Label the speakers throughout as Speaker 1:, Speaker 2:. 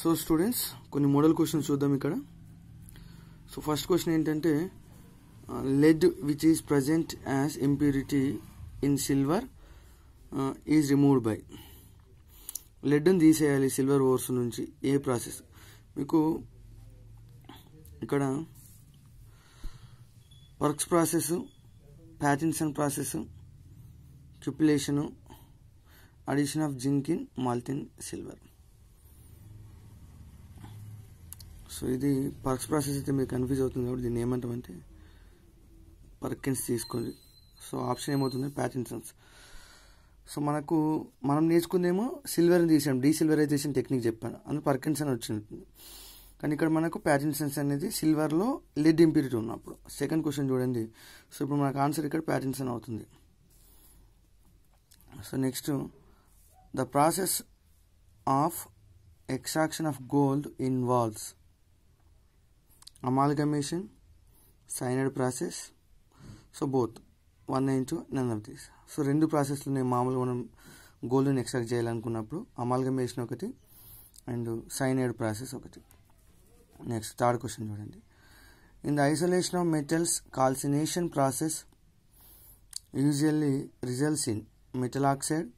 Speaker 1: so students కొన్ని model questions చూద్దాం ఇక్కడ సో ఫస్ట్ క్వశ్చన్ ఏంటంటే lead which is present as impurity in silver is removed by లెడ్ని తీసేయాలి సిల్వర్ ఓర్స్ నుంచి ఏ ప్రాసెస్ మీకు ఇక్కడ Parkes process Pattinson process cupellation addition of zinc in molten silver so ఇది పర్క్స్ ప్రాసెస్ అయితే మీరు కన్ఫ్యూజ్ అవుతుంది కాబట్టి దీన్ని ఏమంటామంటే పర్కిన్స్ తీసుకోండి సో ఆప్షన్ ఏమవుతుంది ప్యాటిన్సన్స్ సో మనకు మనం నేర్చుకుందేమో సిల్వర్ని తీసాం డీ సిల్వరైజేషన్ టెక్నిక్ చెప్పాను అందులో పర్కిన్స్ అని వచ్చింది కానీ ఇక్కడ మనకు ప్యాటిన్సన్స్ అనేది సిల్వర్లో లెడ్ ఇంప్యూరిటీ ఉన్నప్పుడు సెకండ్ క్వశ్చన్ చూడండి సో ఇప్పుడు మనకు ఆన్సర్ ఇక్కడ ప్యాటిన్సన్ అవుతుంది so next the process of extraction of gold involves amalgamation cyanide process so both one inch two none of these so రెండు ప్రాసెస్లు ప్రాసెస్లోనే మామూలుగా మనం గోల్డ్ని ఎక్స్ట్రాక్ట్ చేయాలనుకున్నప్పుడు అమాల్గమేషన్ ఒకటి అండ్ సైనైడ్ ప్రాసెస్ ఒకటి నెక్స్ట్ థర్డ్ క్వశ్చన్ చూడండి in the isolation of metals calcination process usually results in metal oxide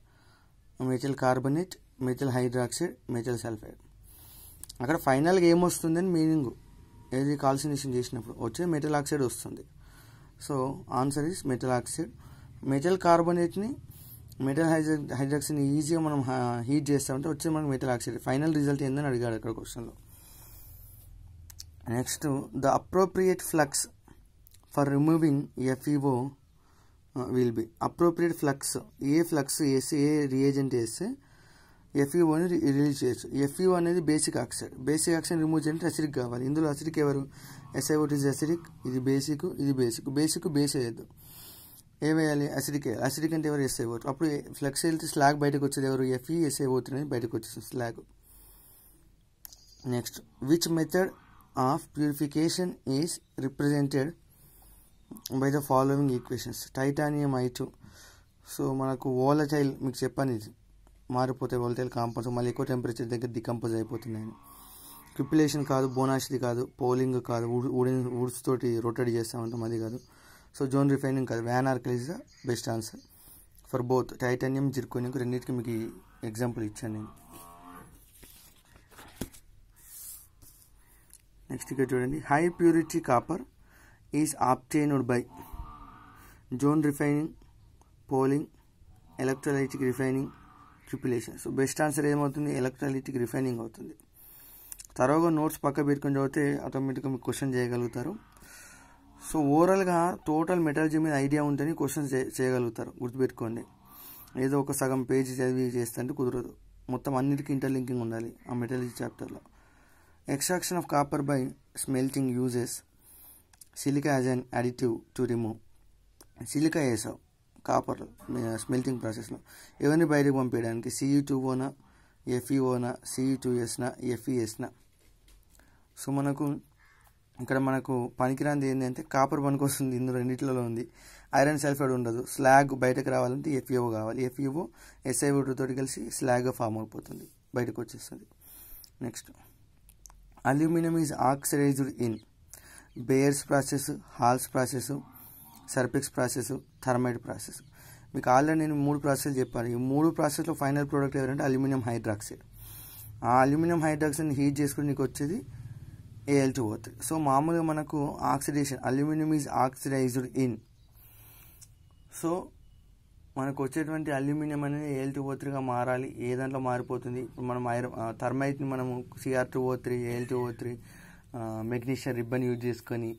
Speaker 1: metal carbonate metal hydroxide metal sulphide అక్కడ ఫైనల్గా ఏమొస్తుందని మీనింగు ఏది కాల్సినేషన్ చేసినప్పుడు వచ్చే మెటల్ ఆక్సైడ్ వస్తుంది so answer is metal oxide metal కార్బోనేట్ని metal hydro హైడ్రాక్సైడ్ని ఈజీగా మనం హీట్ చేస్తామంటే వచ్చే మనకి మెటల్ ఆక్సైడ్ ఫైనల్ రిజల్ట్ ఏందని అడిగాడు అక్కడ క్వశ్చన్లో next the appropriate flux for removing FEO will be appropriate flux ఏ ఫ్లక్స్ వేసి ఏ రియేజెంట్ వేస్తే ఎఫ్ఈఓని e రిలీజ్ చేయొచ్చు ఎఫ్ఈఓ e అనేది basic oxide basic oxide remove చేయాలంటే అసిడిక్ కావాలి ఇందులో అసిడిక్ ఎవరు ఎస్ఐఓట్ ఇస్ అసిడిక్ ఇది బేసిక్ ఇది బేసిక్ బేసిక్ బేస్ వేయద్దు ఏ వేయాలి అసిడిక్ వేయాలి అసిడిక్ అంటే ఎవరు ఎస్ఐఓట్ అప్పుడు ఫ్లెక్స్ వెళ్తే స్లాగ్ బయటకు వచ్చేది ఎవరు ఎఫ్ఈ ఎస్ఐఓట్ e, అనేది బయటకు వచ్చేస్తుంది slag next which method of purification is represented by the following equations titanium I so మనకు వోలటైల్ మీకు చెప్పాను ఇది మారిపోతాయి వలతైల్ కాంపౌండ్స్ మళ్ళీ ఎక్కువ టెంపరేచర్ దగ్గర డికంపోజ్ అయిపోతున్నాయని క్రిపిలేషన్ కాదు బోనాషిది కాదు పోలింగ్ కాదు ఊడి వుడ్స్ తోటి రొటేట్ చేస్తూ ఉంటాం అది కాదు సో జోన్ రిఫైనింగ్ కాదు van Arkel is the best answer for both titanium zirconium రెండింటికి మీకు ఎగ్జాంపుల్ ఇచ్చాను నేను నెక్స్ట్ ఇక్కడ చూడండి high purity copper is obtained by zone refining poling electrolytic refining tribulation so best answer ఏమవుతుంది ఎలక్ట్రాలిటిక్ రిఫైనింగ్ అవుతుంది తర్వాత నోట్స్ పక్క పెట్టుకుని చదివితే ఆటోమేటిక్గా మీకు క్వశ్చన్ చేయగలుగుతారు సో ఓవరాల్గా టోటల్ మెటాలజీ మీద ఐడియా ఉంటేనే క్వశ్చన్ చేయగలుగుతారు గుర్తుపెట్టుకోండి ఏదో ఒక సగం పేజీ చదివి చేస్తుంటే కుదరదు మొత్తం అన్నిటికీ ఇంటర్లింకింగ్ ఉండాలి ఆ మెటాలజీ చాప్టర్లో extraction of copper by smelting uses silica as an additive to remove silica వేసావు కాపర్ స్మెల్టింగ్ ప్రాసెస్లో ఇవన్నీ బయటకు పంపించడానికి సిఈ టూ ఓనా ఎఫ్ఈఓనా సిఈ టూ ఎస్నా ఎఫ్ఈఎస్నా e సో మనకు ఇక్కడ మనకు పనికిరాంది ఏంటంటే కాపర్ పనికొస్తుంది ఇందులో రెండిట్లలో ఉంది ఐరన్ సల్ఫైడ్ ఉండదు స్లాగ్ బయటకు రావాలంటే ఎఫ్ఈఓ e కావాలి ఎఫ్ఈఓ ఎస్ఐఓ e తోటి కలిసి స్లాగ్ ఫామ్ అయిపోతుంది బయటకు వచ్చేస్తుంది next aluminium is oxidised in Bayer's process Hall's process Serpeck's process thermite process మీకు ఆల్రెడీ నేను మూడు ప్రాసెస్లు చెప్పాను ఈ మూడు ప్రాసెస్లో ఫైనల్ ప్రోడక్ట్ ఎవరంటే అల్యూమినియం హైడ్రాక్సైడ్ ఆ అల్యూమినియం హైడ్రాక్సైడ్ని హీట్ చేసుకుని నీకు వచ్చేది ఏఎల్ టూ త్రీ సో మామూలుగా మనకు oxidation aluminium is oxidised in so మనకు వచ్చేటువంటి అల్యూమినియం అనేది ఏఎల్ టూ ఓ త్రీగా మారాలి ఏ దాంట్లో మారిపోతుంది ఇప్పుడు మనం ఐరన్ థర్మైట్ని మనము CR two O three AL two O three magnesium ribbon use చేసుకొని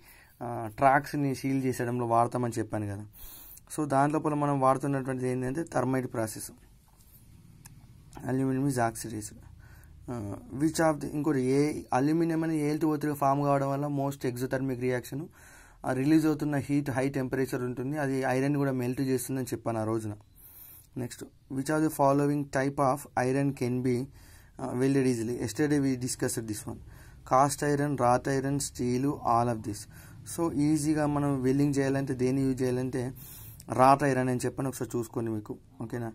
Speaker 1: ట్రాక్స్ని సీల్ చేసేయడంలో వాడతామని చెప్పాను కదా సో దాని లోపల మనం వాడుతున్నటువంటిది ఏంటంటే thermite process aluminium is oxidise which of the ఇంకోటి ఏ అల్యూమినియం అనేది టూ ఒత్తిడి ఫామ్ కావడం వల్ల మోస్ట్ ఎగ్జోథర్మిక్ రియాక్షన్ రిలీజ్ అవుతున్న హీట్ హై టెంపరేచర్ ఉంటుంది అది ఐరన్ కూడా మెల్ట్ చేస్తుందని చెప్పాను ఆ రోజున next which of the following type of iron can be welded easily yesterday we discussed this one cast iron wrought iron steel all of this so ఈజీగా మనం welding చేయాలంటే దేన్ని యూజ్ చేయాలంటే రాట్ ఐరన్ అని చెప్పాను ఒకసారి చూసుకోండి మీకు ఓకేనా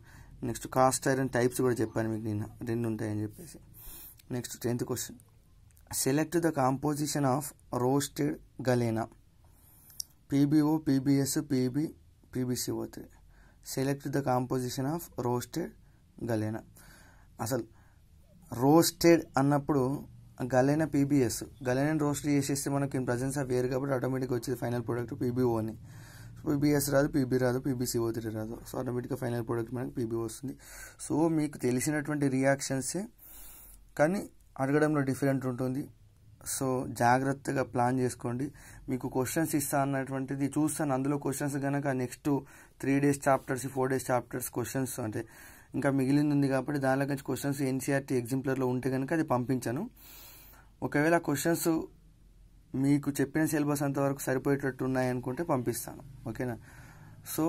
Speaker 1: నెక్స్ట్ కాస్ట్ ఐరన్ టైప్స్ కూడా చెప్పాను మీకు నిన్న రెండు ఉంటాయని చెప్పేసి next tenth question select the composition of roasted galena PBO PBS PB PBCO three select the composition of roasted galena అసలు రోస్టెడ్ అన్నప్పుడు గలైన పీబీఎస్ గలైన రోస్ట్ చేసేస్తే మనకి ప్రజెన్స్ ఆఫ్ ఎయిర్ కాబట్టి ఆటోమేటిక్గా వచ్చేది ఫైనల్ ప్రోడక్ట్ పీబీఓ అని పీబీఎస్ రాదు పీబీ రాదు పీబీసీఓ త్రీ రాదు సో ఆటోమేటిక్గా ఫైనల్ ప్రోడక్ట్ మనకి పీబీ వస్తుంది సో మీకు తెలిసినటువంటి రియాక్షన్సే కానీ అడగడంలో డిఫరెంట్ ఉంటుంది సో జాగ్రత్తగా ప్లాన్ చేసుకోండి మీకు క్వశ్చన్స్ ఇస్తా అన్నటువంటిది చూస్తాను అందులో క్వశ్చన్స్ కనుక next three days chapters four days chapters questions అంటే ఇంకా మిగిలింది ఉంది కాబట్టి దానిలో నుంచి క్వశ్చన్స్ ఎన్సీఆర్టీ ఎగ్జిప్లర్లో ఉంటే కనుక అది పంపించాను ఒకవేళ క్వశ్చన్స్ మీకు చెప్పిన సిలబస్ అంతవరకు సరిపోయేటట్టు ఉన్నాయనుకుంటే పంపిస్తాను ఓకేనా సో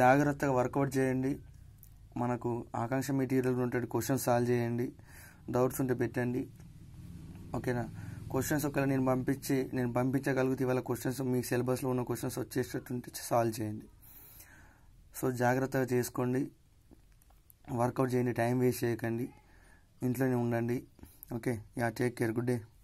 Speaker 1: జాగ్రత్తగా వర్కౌట్ చేయండి మనకు ఆకాంక్ష మెటీరియల్ ఉంటే క్వశ్చన్స్ సాల్వ్ చేయండి డౌట్స్ ఉంటే పెట్టండి ఓకేనా క్వశ్చన్స్ ఒకవేళ నేను పంపించి నేను పంపించగలిగితే ఇవాళ క్వశ్చన్స్ మీ సిలబస్లో ఉన్న క్వశ్చన్స్ వచ్చేటట్టుంటే సాల్వ్ చేయండి సో జాగ్రత్తగా చేసుకోండి వర్కౌట్ చేయండి టైం వేస్ట్ చేయకండి ఇంట్లోనే ఉండండి okay yeah take care good day